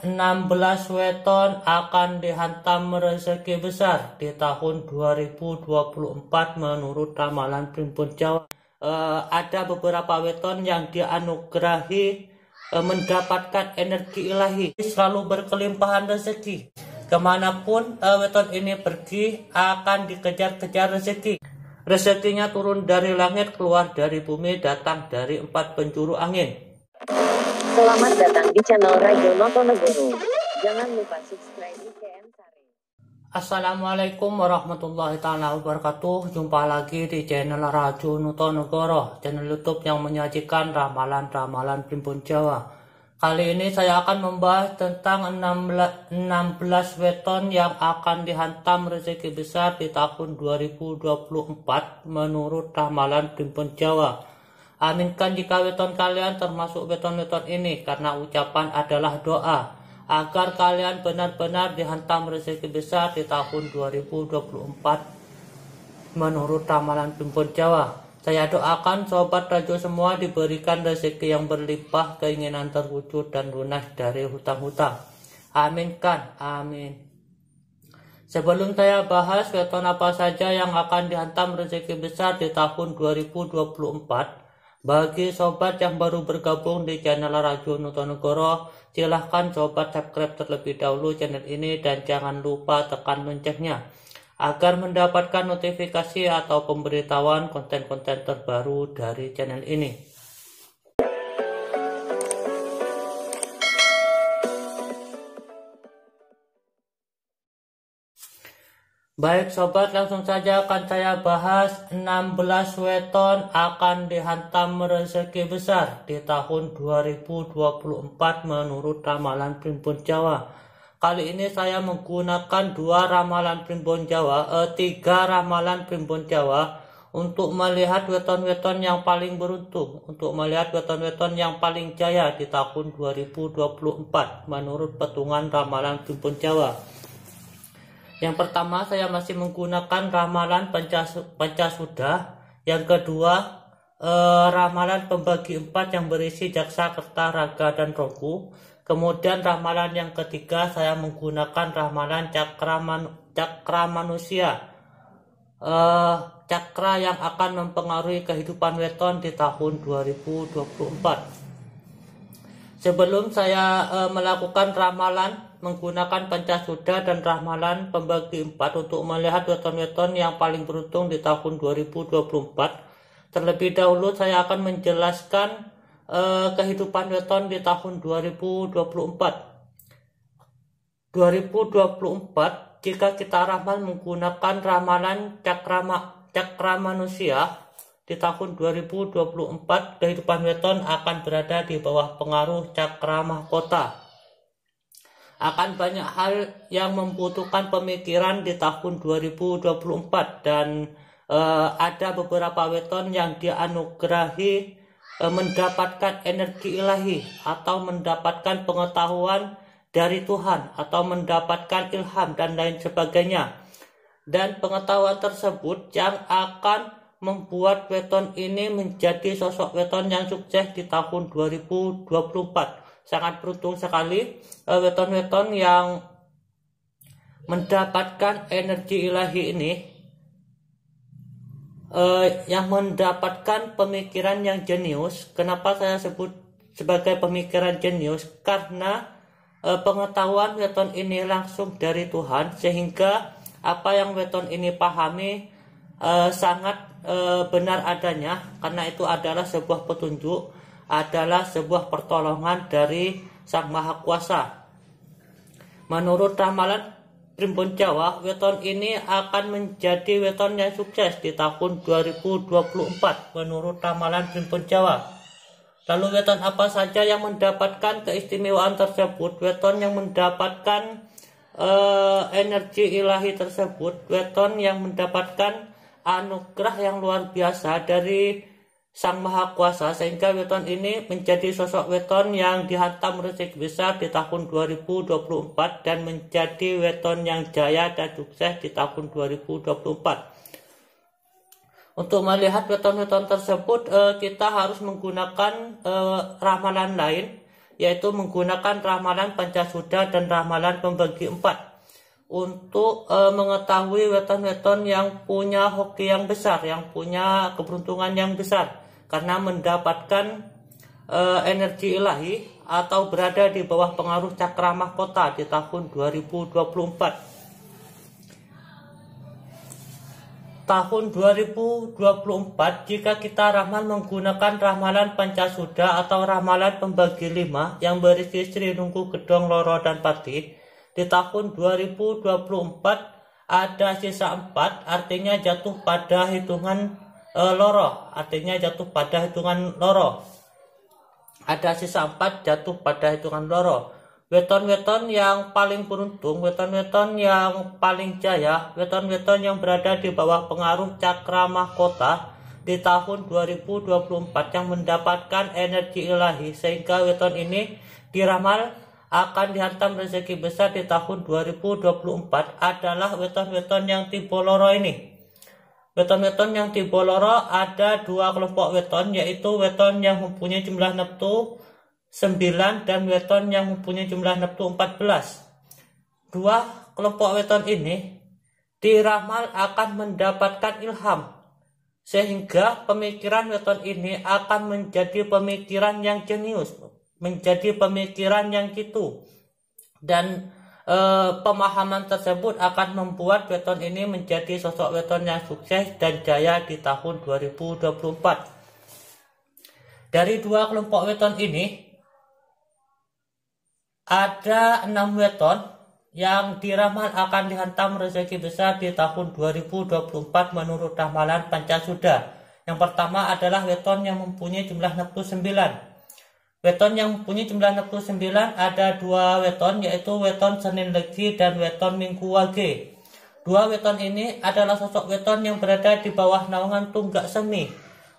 16 weton akan dihantam rezeki besar di tahun 2024 menurut ramalan Primbon Jawa. Uh, ada beberapa weton yang dianugerahi uh, mendapatkan energi ilahi, selalu berkelimpahan rezeki. Kemanapun uh, weton ini pergi akan dikejar-kejar rezeki. Rezekinya turun dari langit, keluar dari bumi, datang dari empat penjuru angin. Selamat datang di channel Radio Noto Neguru. Jangan lupa subscribe IKN Sari. Assalamualaikum warahmatullahi taala wabarakatuh. Jumpa lagi di channel Raju Negoro, channel YouTube yang menyajikan ramalan-ramalan Primbon Jawa. Kali ini saya akan membahas tentang 16 weton yang akan dihantam rezeki besar di tahun 2024 menurut ramalan Primbon Jawa. Aminkan jika weton kalian termasuk weton-weton ini, karena ucapan adalah doa, agar kalian benar-benar dihantam rezeki besar di tahun 2024 menurut ramalan Pimpin Jawa. Saya doakan sobat rajo semua diberikan rezeki yang berlimpah, keinginan terwujud dan lunas dari hutang-hutang. Aminkan, amin. Sebelum saya bahas weton apa saja yang akan dihantam rezeki besar di tahun 2024, bagi sobat yang baru bergabung di channel Raju Nutonegoro, silahkan sobat subscribe terlebih dahulu channel ini dan jangan lupa tekan loncengnya agar mendapatkan notifikasi atau pemberitahuan konten-konten terbaru dari channel ini. Baik sobat, langsung saja akan saya bahas 16 weton akan dihantam rezeki besar di tahun 2024 menurut ramalan Primbon Jawa. Kali ini saya menggunakan dua ramalan Primbon Jawa, eh, tiga ramalan Primbon Jawa untuk melihat weton-weton yang paling beruntung, untuk melihat weton-weton yang paling jaya di tahun 2024 menurut petungan ramalan Primbon Jawa. Yang pertama saya masih menggunakan ramalan pencas sudah. Yang kedua eh, ramalan pembagi empat yang berisi jaksa, kerta, raga, dan roku. Kemudian ramalan yang ketiga saya menggunakan ramalan cakra, man cakra manusia. Eh, cakra yang akan mempengaruhi kehidupan weton di tahun 2024. Sebelum saya eh, melakukan ramalan menggunakan sudah dan ramalan pembagi empat untuk melihat weton-weton yang paling beruntung di tahun 2024. Terlebih dahulu saya akan menjelaskan eh, kehidupan weton di tahun 2024. 2024 jika kita ramal menggunakan ramalan cakrama cakra manusia di tahun 2024 kehidupan weton akan berada di bawah pengaruh cakra mahkota akan banyak hal yang membutuhkan pemikiran di tahun 2024 dan e, ada beberapa weton yang dianugerahi e, mendapatkan energi ilahi atau mendapatkan pengetahuan dari Tuhan atau mendapatkan ilham dan lain sebagainya. Dan pengetahuan tersebut yang akan membuat weton ini menjadi sosok weton yang sukses di tahun 2024 sangat beruntung sekali eh, weton-weton uh, yang mendapatkan energi ilahi ini uh, yang mendapatkan pemikiran yang jenius kenapa saya sebut sebagai pemikiran jenius karena uh, pengetahuan weton ini langsung dari Tuhan sehingga apa yang weton ini pahami uh, sangat uh, benar adanya karena itu adalah sebuah petunjuk adalah sebuah pertolongan dari Sang Maha Kuasa. Menurut ramalan Primbon Jawa, weton ini akan menjadi weton yang sukses di tahun 2024 menurut ramalan Primbon Jawa. Lalu weton apa saja yang mendapatkan keistimewaan tersebut? Weton yang mendapatkan uh, energi ilahi tersebut, weton yang mendapatkan anugerah yang luar biasa dari Sang Maha Kuasa sehingga weton ini menjadi sosok weton yang dihantam rezeki besar di tahun 2024 dan menjadi weton yang jaya dan sukses di tahun 2024. Untuk melihat weton-weton tersebut eh, kita harus menggunakan eh, ramalan lain yaitu menggunakan ramalan Pancasuda dan ramalan pembagi empat untuk e, mengetahui weton-weton yang punya hoki yang besar, yang punya keberuntungan yang besar karena mendapatkan e, energi ilahi atau berada di bawah pengaruh cakra mahkota di tahun 2024. Tahun 2024 jika kita ramal menggunakan ramalan Pancasuda atau ramalan pembagi lima yang berisi Sri nunggu Gedong Loro dan Pati di tahun 2024 ada sisa 4 artinya jatuh pada hitungan e, loro artinya jatuh pada hitungan loro. ada sisa empat jatuh pada hitungan loro. weton-weton yang paling beruntung weton-weton yang paling jaya weton-weton yang berada di bawah pengaruh cakra mahkota di tahun 2024 yang mendapatkan energi ilahi sehingga weton ini diramal akan dihantam rezeki besar di tahun 2024 adalah weton-weton yang tipe loro ini. Weton-weton yang di Boloro ada dua kelompok weton, yaitu weton yang mempunyai jumlah neptu 9 dan weton yang mempunyai jumlah neptu 14. Dua kelompok weton ini diramal akan mendapatkan ilham, sehingga pemikiran weton ini akan menjadi pemikiran yang jenius, menjadi pemikiran yang gitu. Dan e, pemahaman tersebut akan membuat weton ini menjadi sosok weton yang sukses dan jaya di tahun 2024. Dari dua kelompok weton ini, ada enam weton yang diramal akan dihantam rezeki besar di tahun 2024 menurut ramalan Pancasuda. Yang pertama adalah weton yang mempunyai jumlah 69. Weton yang punya jumlah 69 ada dua weton yaitu weton Senin Legi dan weton Minggu Wage. Dua weton ini adalah sosok weton yang berada di bawah naungan tunggak semi.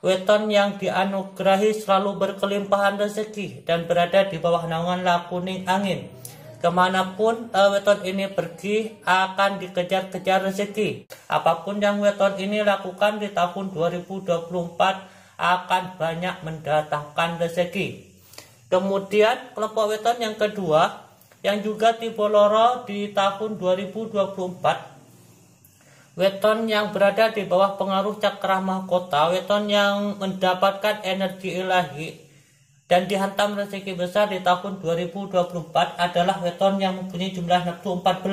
Weton yang dianugerahi selalu berkelimpahan rezeki dan berada di bawah naungan lakuning angin. Kemanapun uh, weton ini pergi akan dikejar-kejar rezeki. Apapun yang weton ini lakukan di tahun 2024 akan banyak mendatangkan rezeki. Kemudian kelompok weton yang kedua yang juga tipe loro di tahun 2024 weton yang berada di bawah pengaruh cakra mahkota weton yang mendapatkan energi ilahi dan dihantam rezeki besar di tahun 2024 adalah weton yang mempunyai jumlah neptu 14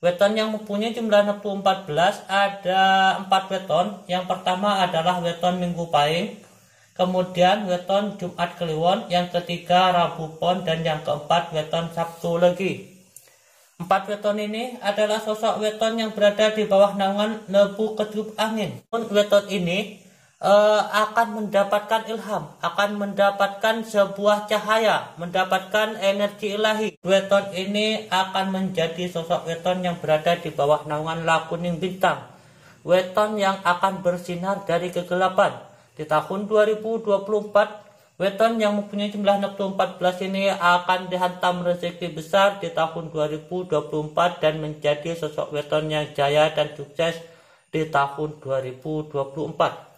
weton yang mempunyai jumlah neptu 14 ada 4 weton yang pertama adalah weton minggu pahing Kemudian weton Jumat Kliwon, yang ketiga Rabu Pon, dan yang keempat weton Sabtu Legi. Empat weton ini adalah sosok weton yang berada di bawah naungan lebu ketiup angin. Weton ini e, akan mendapatkan ilham, akan mendapatkan sebuah cahaya, mendapatkan energi ilahi. Weton ini akan menjadi sosok weton yang berada di bawah naungan lakuning bintang. Weton yang akan bersinar dari kegelapan di tahun 2024, weton yang mempunyai jumlah neptu 14 ini akan dihantam rezeki besar di tahun 2024 dan menjadi sosok weton yang jaya dan sukses di tahun 2024.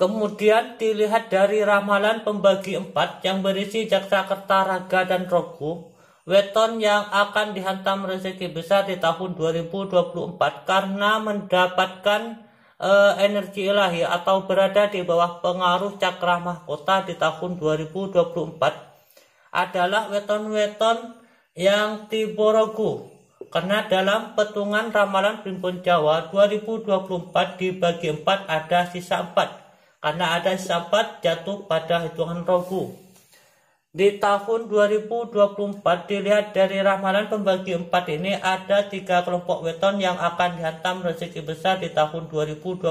Kemudian dilihat dari ramalan pembagi empat yang berisi Jakarta, Raga, dan Rogu, weton yang akan dihantam rezeki besar di tahun 2024 karena mendapatkan uh, energi ilahi atau berada di bawah pengaruh cakra mahkota di tahun 2024 adalah weton-weton yang tiborogu karena dalam petungan ramalan Primbon Jawa 2024 dibagi 4 ada sisa 4 karena ada sisa 4 jatuh pada hitungan rogu di tahun 2024 dilihat dari ramalan pembagi empat ini ada tiga kelompok weton yang akan dihantam rezeki besar di tahun 2024.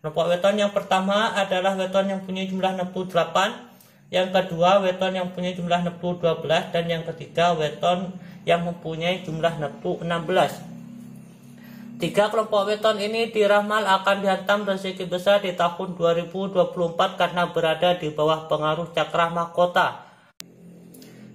Kelompok weton yang pertama adalah weton yang punya jumlah 68, yang kedua weton yang punya jumlah neptu 12, dan yang ketiga weton yang mempunyai jumlah neptu 16. Tiga kelompok weton ini diramal akan dihantam rezeki besar di tahun 2024 karena berada di bawah pengaruh cakra mahkota.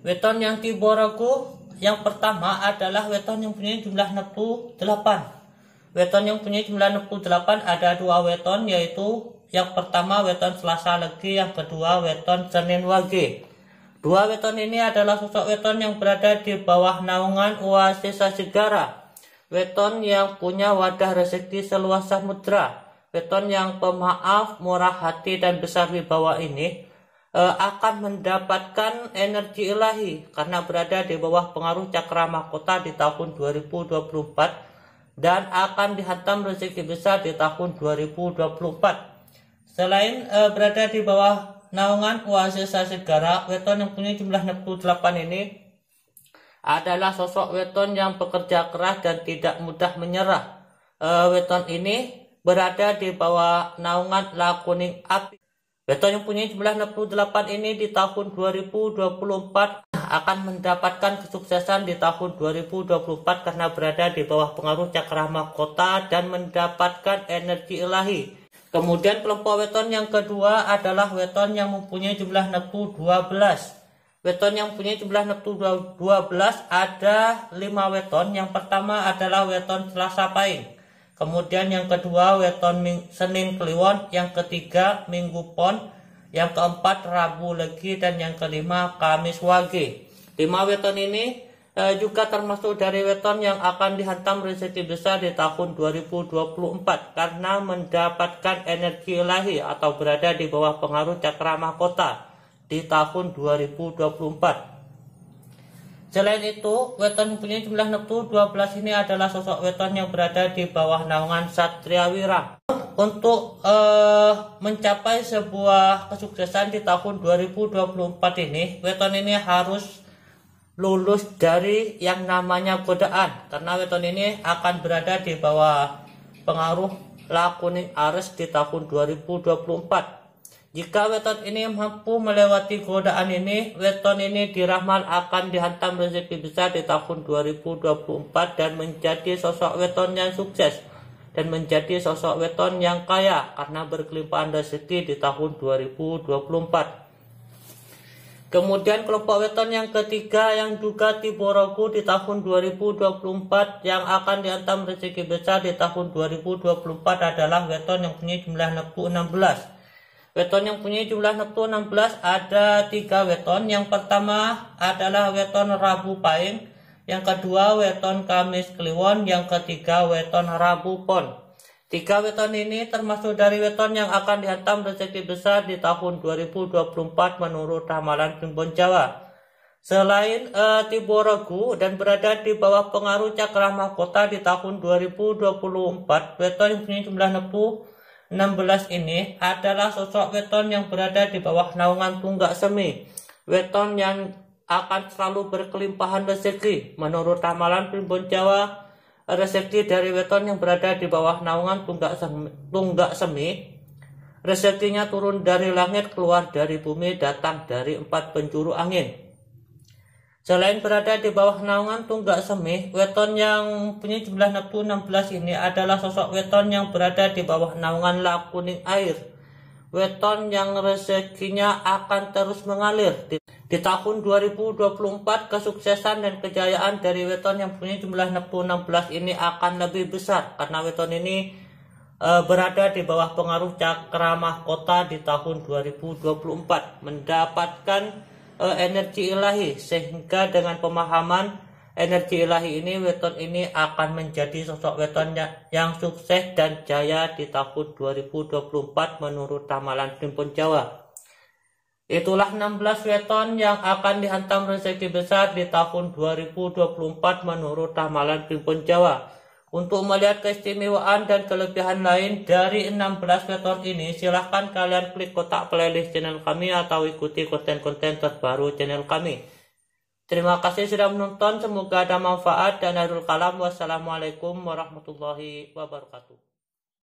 Weton yang diboraku yang pertama adalah weton yang punya jumlah neptu 8. Weton yang punya jumlah neptu 8 ada dua weton yaitu yang pertama weton Selasa Legi, yang kedua weton Senin Wage. Dua weton ini adalah sosok weton yang berada di bawah naungan Oasis Segara Weton yang punya wadah rezeki seluas samudra, weton yang pemaaf, murah hati dan besar wibawa ini e, akan mendapatkan energi ilahi karena berada di bawah pengaruh cakra mahkota di tahun 2024 dan akan dihantam rezeki besar di tahun 2024. Selain e, berada di bawah naungan kuasa sasigara, weton yang punya jumlah 68 ini adalah sosok weton yang bekerja keras dan tidak mudah menyerah. E, weton ini berada di bawah naungan La Kuning Api. Weton yang punya jumlah 68 ini di tahun 2024 akan mendapatkan kesuksesan di tahun 2024 karena berada di bawah pengaruh cakra mahkota dan mendapatkan energi ilahi. Kemudian kelompok weton yang kedua adalah weton yang mempunyai jumlah neptu 12. Weton yang punya jumlah neptu 12 ada 5 weton. Yang pertama adalah weton Selasa Pahing. Kemudian yang kedua weton Senin Kliwon. Yang ketiga Minggu Pon. Yang keempat Rabu Legi dan yang kelima Kamis Wage. 5 weton ini eh, juga termasuk dari weton yang akan dihantam rezeki besar di tahun 2024 karena mendapatkan energi ilahi atau berada di bawah pengaruh cakra mahkota di tahun 2024. Selain itu, weton mempunyai jumlah neptu 12 ini adalah sosok weton yang berada di bawah naungan Satria Wira. Untuk uh, mencapai sebuah kesuksesan di tahun 2024 ini, weton ini harus lulus dari yang namanya godaan karena weton ini akan berada di bawah pengaruh lakuning Ares di tahun 2024 jika weton ini mampu melewati godaan ini, weton ini dirahmati akan dihantam rezeki besar di tahun 2024 dan menjadi sosok weton yang sukses dan menjadi sosok weton yang kaya karena berkelimpahan rezeki di tahun 2024. Kemudian kelompok weton yang ketiga yang juga Tiborogu di tahun 2024 yang akan dihantam rezeki besar di tahun 2024 adalah weton yang punya jumlah 16 Weton yang punya jumlah neptu 16 ada tiga weton. Yang pertama adalah weton Rabu Pahing, yang kedua weton Kamis Kliwon, yang ketiga weton Rabu Pon. Tiga weton ini termasuk dari weton yang akan dihantam rezeki besar di tahun 2024 menurut ramalan Primbon Jawa. Selain uh, eh, Tibo dan berada di bawah pengaruh cakra mahkota di tahun 2024, weton yang punya jumlah neptu 16 ini adalah sosok weton yang berada di bawah naungan tunggak semi. Weton yang akan selalu berkelimpahan rezeki. Menurut ramalan Primbon Jawa, rezeki dari weton yang berada di bawah naungan tunggak semi, tunggak semi rezekinya turun dari langit, keluar dari bumi, datang dari empat penjuru angin. Selain berada di bawah naungan tunggak semih, weton yang punya jumlah neptu 16 ini adalah sosok weton yang berada di bawah naungan La Kuning Air. Weton yang rezekinya akan terus mengalir. Di, di tahun 2024, kesuksesan dan kejayaan dari weton yang punya jumlah neptu 16 ini akan lebih besar karena weton ini e, berada di bawah pengaruh cakramah kota di tahun 2024 mendapatkan uh, energi ilahi sehingga dengan pemahaman energi ilahi ini weton ini akan menjadi sosok weton ya, yang sukses dan jaya di tahun 2024 menurut ramalan Primbon Jawa. Itulah 16 weton yang akan dihantam rezeki besar di tahun 2024 menurut ramalan Primbon Jawa. Untuk melihat keistimewaan dan kelebihan lain dari 16 platform ini, silahkan kalian klik kotak playlist channel kami atau ikuti konten-konten terbaru channel kami. Terima kasih sudah menonton, semoga ada manfaat dan harul kalam. Wassalamualaikum warahmatullahi wabarakatuh.